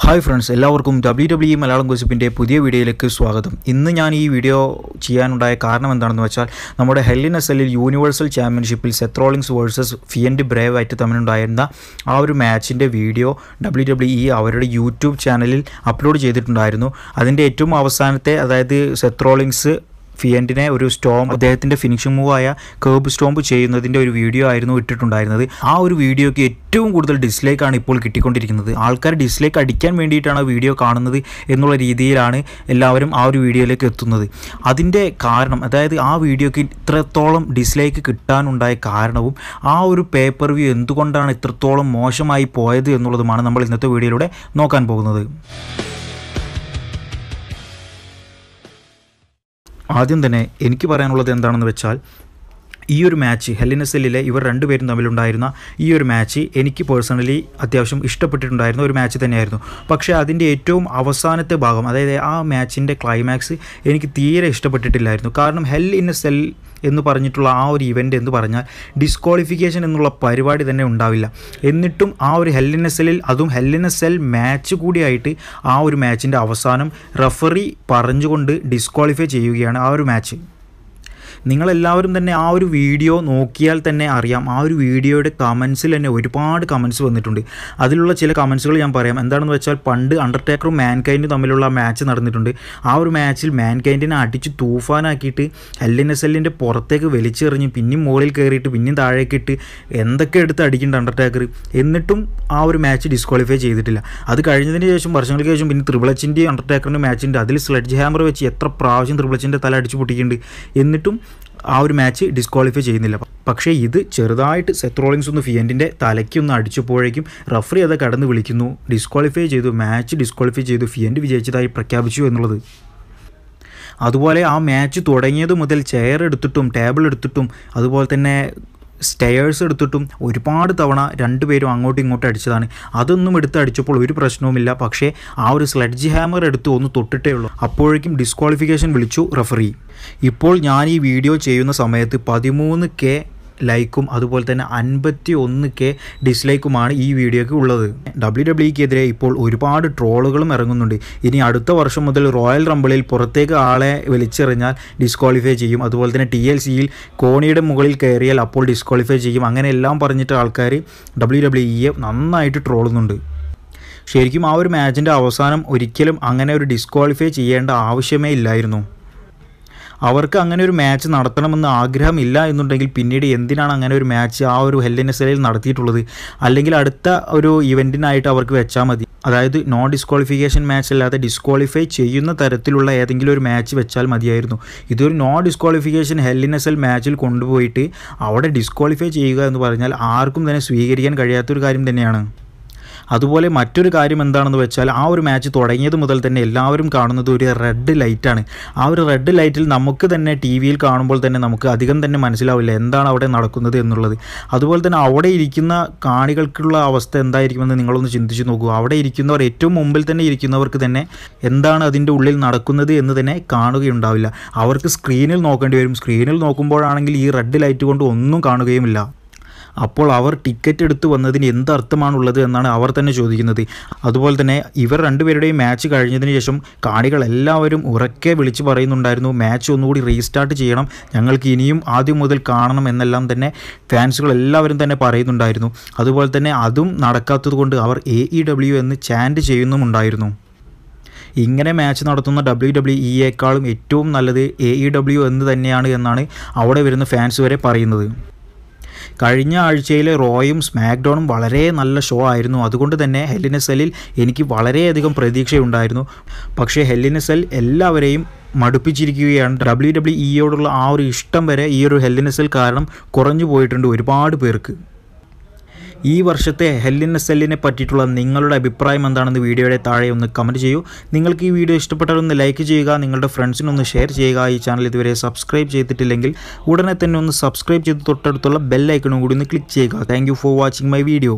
hi friends എല്ലാവർക്കും W W E Malayalam ഗോസിപ്പിൻ്റെ പുതിയ വീഡിയോയിലേക്ക് സ്വാഗതം ഇന്ന് ഞാൻ ഈ വീഡിയോ ചെയ്യാനുണ്ടായ കാരണം എന്താണെന്ന് വെച്ചാൽ നമ്മുടെ ഹെല്ലിൻ എസ് എല്ലിൽ യൂണിവേഴ്സൽ ചാമ്പ്യൻഷിപ്പിൽ സെത്രോളിങ്സ് വേഴ്സസ് ഫിയൻഡ് ബ്രേവ് ആയിട്ട് തമ്മിലുണ്ടായിരുന്ന ആ ഒരു മാച്ചിൻ്റെ വീഡിയോ ഡബ്ല്യു ഡബ്ല്യു ഇ അവരുടെ യൂട്യൂബ് ചാനലിൽ അപ്ലോഡ് ചെയ്തിട്ടുണ്ടായിരുന്നു അതിൻ്റെ ഏറ്റവും അവസാനത്തെ അതായത് സെത്രോളിങ്സ് ഫിയൻറ്റിനെ ഒരു സ്റ്റോം അദ്ദേഹത്തിൻ്റെ ഫിനിഷിംഗ് മൂവായ കേബ് സ്റ്റോംബ് ചെയ്യുന്നതിൻ്റെ ഒരു വീഡിയോ ആയിരുന്നു ഇട്ടിട്ടുണ്ടായിരുന്നത് ആ ഒരു വീഡിയോയ്ക്ക് ഏറ്റവും കൂടുതൽ ഡിസ്ലൈക്കാണ് ഇപ്പോൾ കിട്ടിക്കൊണ്ടിരിക്കുന്നത് ആൾക്കാർ ഡിസ്ലൈക്ക് അടിക്കാൻ വേണ്ടിയിട്ടാണ് വീഡിയോ കാണുന്നത് എന്നുള്ള രീതിയിലാണ് എല്ലാവരും ആ ഒരു വീഡിയോയിലേക്ക് എത്തുന്നത് അതിൻ്റെ കാരണം അതായത് ആ വീഡിയോയ്ക്ക് ഇത്രത്തോളം ഡിസ്ലൈക്ക് കിട്ടാനുണ്ടായ കാരണവും ആ ഒരു പേപ്പർ വ്യൂ എന്തുകൊണ്ടാണ് ഇത്രത്തോളം മോശമായി പോയത് എന്നുള്ളതുമാണ് നമ്മൾ ഇന്നത്തെ വീഡിയോയിലൂടെ നോക്കാൻ പോകുന്നത് ആദ്യം തന്നെ എനിക്ക് പറയാനുള്ളത് എന്താണെന്ന് വെച്ചാൽ ഈ ഒരു മാച്ച് ഹെല്ലിനസെല്ലിലെ ഇവർ രണ്ടുപേരും തമ്മിലുണ്ടായിരുന്ന ഈ ഒരു മാച്ച് എനിക്ക് പേഴ്സണലി അത്യാവശ്യം ഇഷ്ടപ്പെട്ടിട്ടുണ്ടായിരുന്ന ഒരു മാച്ച് തന്നെയായിരുന്നു പക്ഷേ അതിൻ്റെ ഏറ്റവും അവസാനത്തെ ഭാഗം അതായത് ആ മാച്ചിൻ്റെ ക്ലൈമാക്സ് എനിക്ക് തീരെ ഇഷ്ടപ്പെട്ടിട്ടില്ലായിരുന്നു കാരണം ഹെൽ ഇൻ എ സെൽ എന്ന് പറഞ്ഞിട്ടുള്ള ആ ഒരു ഇവൻ്റ് എന്ന് പറഞ്ഞാൽ ഡിസ്ക്വാളിഫിക്കേഷൻ എന്നുള്ള പരിപാടി തന്നെ ഉണ്ടാവില്ല എന്നിട്ടും ആ ഒരു ഹെല്ലിന സെല്ലിൽ അതും ഹെല്ലിന സെൽ മാച്ച് കൂടിയായിട്ട് ആ ഒരു മാച്ചിൻ്റെ അവസാനം റഫറി പറഞ്ഞുകൊണ്ട് ഡിസ്ക്വാളിഫൈ ചെയ്യുകയാണ് ആ ഒരു മാച്ച് നിങ്ങളെല്ലാവരും തന്നെ ആ ഒരു വീഡിയോ നോക്കിയാൽ തന്നെ അറിയാം ആ ഒരു വീഡിയോയുടെ കമൻസിൽ തന്നെ ഒരുപാട് കമൻസ് വന്നിട്ടുണ്ട് അതിലുള്ള ചില കമൻസുകൾ ഞാൻ പറയാം എന്താണെന്ന് വെച്ചാൽ പണ്ട് അണ്ടർടേക്കറും മാൻകൈൻഡും തമ്മിലുള്ള മാച്ച് നടന്നിട്ടുണ്ട് ആ ഒരു മാച്ചിൽ മാൻകൈൻഡിനെ അടിച്ച് തൂഫാനാക്കിയിട്ട് എൽ എൻ എസ് എല്ലിൻ്റെ പുറത്തേക്ക് വലിച്ചെറിഞ്ഞ് പിന്നെയും മുകളിൽ കയറിയിട്ട് പിന്നെയും താഴേക്ക് ഇട്ട് എന്തൊക്കെ എടുത്ത് അടിക്കുന്നുണ്ട് അണ്ടർടേക്കർ എന്നിട്ടും ആ ഒരു മാച്ച് ഡിസ്ക്വാളിഫൈ ചെയ്തിട്ടില്ല അത് കഴിഞ്ഞതിന് ശേഷം വർഷങ്ങൾക്ക് ശേഷം പിന്നെ ത്രിബിളച്ചിൻ്റെയും അണ്ടർടേക്കറിൻ്റെ മാച്ചിൻ്റെ അതിൽ സ്ലെഡ്ജ് ഹാമർ വെച്ച് എത്ര പ്രാവശ്യം ത്രിപിളച്ചിൻ്റെ തല അടിച്ചു പൊട്ടിക്കുന്നുണ്ട് എന്നിട്ടും ആ ഒരു മാച്ച് ഡിസ്ക്വാളിഫൈ ചെയ്യുന്നില്ല പക്ഷേ ഇത് ചെറുതായിട്ട് സെത്രോളിങ്സ് ഒന്ന് ഫിയൻറ്റിൻ്റെ തലയ്ക്കൊന്ന് അടിച്ചപ്പോഴേക്കും റഫറി അത് കടന്ന് വിളിക്കുന്നു ഡിസ്ക്വാളിഫൈ ചെയ്തു മാച്ച് ഡിസ്ക്വാളിഫൈ ചെയ്തു ഫിയൻറ്റ് വിജയിച്ചതായി പ്രഖ്യാപിച്ചു എന്നുള്ളത് അതുപോലെ ആ മാച്ച് തുടങ്ങിയത് മുതൽ ചെയർ എടുത്തിട്ടും ടേബിൾ എടുത്തിട്ടും അതുപോലെ തന്നെ സ്റ്റെയേഴ്സ് എടുത്തിട്ടും ഒരുപാട് തവണ രണ്ടുപേരും അങ്ങോട്ടും ഇങ്ങോട്ടും അടിച്ചതാണ് അതൊന്നും എടുത്ത് അടിച്ചപ്പോൾ ഒരു പ്രശ്നവുമില്ല പക്ഷേ ആ ഒരു സ്ലെഡ്ജ് ഹാമർ എടുത്ത് ഒന്ന് തൊട്ടിട്ടേ ഉള്ളൂ അപ്പോഴേക്കും ഡിസ്ക്വാളിഫിക്കേഷൻ വിളിച്ചു റെഫറി ഇപ്പോൾ ഞാൻ ഈ വീഡിയോ ചെയ്യുന്ന സമയത്ത് പതിമൂന്ന് കെ ലൈക്കും അതുപോലെ തന്നെ അൻപത്തി ഒന്ന് കെ ഡിസ്ലൈക്കുമാണ് ഈ വീഡിയോയ്ക്ക് ഉള്ളത് ഡബ്ല്യു ഡബ്ല്യുക്കെതിരെ e ഇപ്പോൾ ഒരുപാട് ട്രോളുകളും ഇറങ്ങുന്നുണ്ട് ഇനി അടുത്ത വർഷം മുതൽ റോയൽ റംബിളിൽ പുറത്തേക്ക് ആളെ വിളിച്ചെറിഞ്ഞാൽ ഡിസ്ക്വാളിഫൈ ചെയ്യും അതുപോലെ തന്നെ ടി എൽ സിയിൽ കോണിയുടെ മുകളിൽ കയറിയാൽ അപ്പോൾ ഡിസ്ക്വാളിഫൈ ചെയ്യും അങ്ങനെ എല്ലാം പറഞ്ഞിട്ട് ആൾക്കാർ ഡബ്ല്യു ഡബ്ല്യു ഇയെ e നന്നായിട്ട് ട്രോളുന്നുണ്ട് ശരിക്കും ആ ഒരു മാച്ചിൻ്റെ അവസാനം ഒരിക്കലും അങ്ങനെ ഒരു ഡിസ്ക്വാളിഫൈ ചെയ്യേണ്ട ആവശ്യമേ ഇല്ലായിരുന്നു അവർക്ക് അങ്ങനെ ഒരു മാച്ച് നടത്തണമെന്ന് ആഗ്രഹമില്ല എന്നുണ്ടെങ്കിൽ പിന്നീട് എന്തിനാണ് അങ്ങനെ ഒരു മാച്ച് ആ ഒരു ഹെല്ലനസലയിൽ നടത്തിയിട്ടുള്ളത് അല്ലെങ്കിൽ അടുത്ത ഒരു ഇവൻറ്റിനായിട്ട് അവർക്ക് വെച്ചാൽ മതി അതായത് നോൺ ഡിസ്ക്വാളിഫിക്കേഷൻ മാച്ച് അല്ലാതെ ഡിസ്ക്വാളിഫൈ ചെയ്യുന്ന തരത്തിലുള്ള ഏതെങ്കിലും ഒരു മാച്ച് വെച്ചാൽ മതിയായിരുന്നു ഇതൊരു നോൺ ഡിസ്ക്വാളിഫിക്കേഷൻ ഹെല്ലിനസൽ മാച്ചിൽ കൊണ്ടുപോയിട്ട് അവിടെ ഡിസ്ക്വാളിഫൈ ചെയ്യുക എന്ന് പറഞ്ഞാൽ ആർക്കും തന്നെ സ്വീകരിക്കാൻ കഴിയാത്തൊരു കാര്യം തന്നെയാണ് അതുപോലെ മറ്റൊരു കാര്യം എന്താണെന്ന് വെച്ചാൽ ആ ഒരു മാച്ച് തുടങ്ങിയത് മുതൽ തന്നെ എല്ലാവരും കാണുന്നത് ഒരു റെഡ് ലൈറ്റാണ് ആ ഒരു റെഡ് ലൈറ്റിൽ നമുക്ക് തന്നെ ടി വിയിൽ കാണുമ്പോൾ തന്നെ നമുക്ക് അധികം തന്നെ മനസ്സിലാവില്ല എന്താണ് അവിടെ നടക്കുന്നത് എന്നുള്ളത് അതുപോലെ തന്നെ അവിടെ ഇരിക്കുന്ന കാണികൾക്കുള്ള അവസ്ഥ എന്തായിരിക്കുമെന്ന് നിങ്ങളൊന്ന് ചിന്തിച്ച് നോക്കൂ അവിടെ ഇരിക്കുന്നവർ ഏറ്റവും മുമ്പിൽ തന്നെ ഇരിക്കുന്നവർക്ക് തന്നെ എന്താണ് അതിൻ്റെ ഉള്ളിൽ നടക്കുന്നത് എന്ന് തന്നെ കാണുകയുണ്ടാവില്ല അവർക്ക് സ്ക്രീനിൽ നോക്കേണ്ടി വരും സ്ക്രീനിൽ നോക്കുമ്പോഴാണെങ്കിൽ ഈ റെഡ് ലൈറ്റ് കൊണ്ട് ഒന്നും കാണുകയുമില്ല അപ്പോൾ അവർ ടിക്കറ്റ് എടുത്ത് വന്നതിന് എന്ത് അർത്ഥമാണുള്ളത് എന്നാണ് അവർ തന്നെ ചോദിക്കുന്നത് അതുപോലെ തന്നെ ഇവർ രണ്ടുപേരുടെയും മാച്ച് കഴിഞ്ഞതിന് ശേഷം കാണികൾ എല്ലാവരും ഉറക്കെ വിളിച്ച് പറയുന്നുണ്ടായിരുന്നു മാച്ച് ഒന്നുകൂടി റീസ്റ്റാർട്ട് ചെയ്യണം ഞങ്ങൾക്ക് ഇനിയും ആദ്യം മുതൽ കാണണം എന്നെല്ലാം തന്നെ ഫാൻസുകൾ എല്ലാവരും തന്നെ പറയുന്നുണ്ടായിരുന്നു അതുപോലെ തന്നെ അതും നടക്കാത്തത് അവർ എ ഇ ഡബ്ല്യു എന്ന് ചാൻഡ് ചെയ്യുന്നുമുണ്ടായിരുന്നു ഇങ്ങനെ മാച്ച് നടത്തുന്ന ഡബ്ല്യു ഡബ്ല്യു ഇയേക്കാളും e ഏറ്റവും നല്ലത് എ ഇ ഡബ്ല്യു എന്ന് തന്നെയാണ് എന്നാണ് അവിടെ വരുന്ന ഫാൻസ് വരെ പറയുന്നത് കഴിഞ്ഞ ആഴ്ചയിലെ റോയും സ്മാക്ഡോണും വളരെ നല്ല ഷോ ആയിരുന്നു അതുകൊണ്ട് തന്നെ ഹെല്ലിന സെല്ലിൽ എനിക്ക് വളരെയധികം പ്രതീക്ഷയുണ്ടായിരുന്നു പക്ഷേ ഹെല്ലിന സെൽ എല്ലാവരെയും മടുപ്പിച്ചിരിക്കുകയാണ് ഡബ്ല്യു ഡബ്ല്യു ഇയോടുള്ള ആ ഒരു ഇഷ്ടം വരെ ഈ ഒരു ഹെല്ലിന സെൽ കാരണം കുറഞ്ഞു പോയിട്ടുണ്ട് ഒരുപാട് പേർക്ക് ഈ വർഷത്തെ ഹെല്ലിൻ സെല്ലിനെ പറ്റിയിട്ടുള്ള നിങ്ങളുടെ അഭിപ്രായം എന്താണെന്ന് വീഡിയോയുടെ താഴെ ഒന്ന് കമൻറ്റ് ചെയ്യൂ നിങ്ങൾക്ക് ഈ വീഡിയോ ഇഷ്ടപ്പെട്ടാൽ ഒന്ന് ലൈക്ക് ചെയ്യുക നിങ്ങളുടെ ഫ്രണ്ട്സിനൊന്ന് ഷെയർ ചെയ്യുക ഈ ചാനൽ ഇതുവരെ സബ്സ്ക്രൈബ് ചെയ്തിട്ടില്ലെങ്കിൽ ഉടനെ തന്നെ ഒന്ന് സബ്സ്ക്രൈബ് ചെയ്ത് തൊട്ടടുത്തുള്ള ബെല്ലൈക്കണും കൂടി ഒന്ന് ക്ലിക്ക് ചെയ്യുക thank for watching my video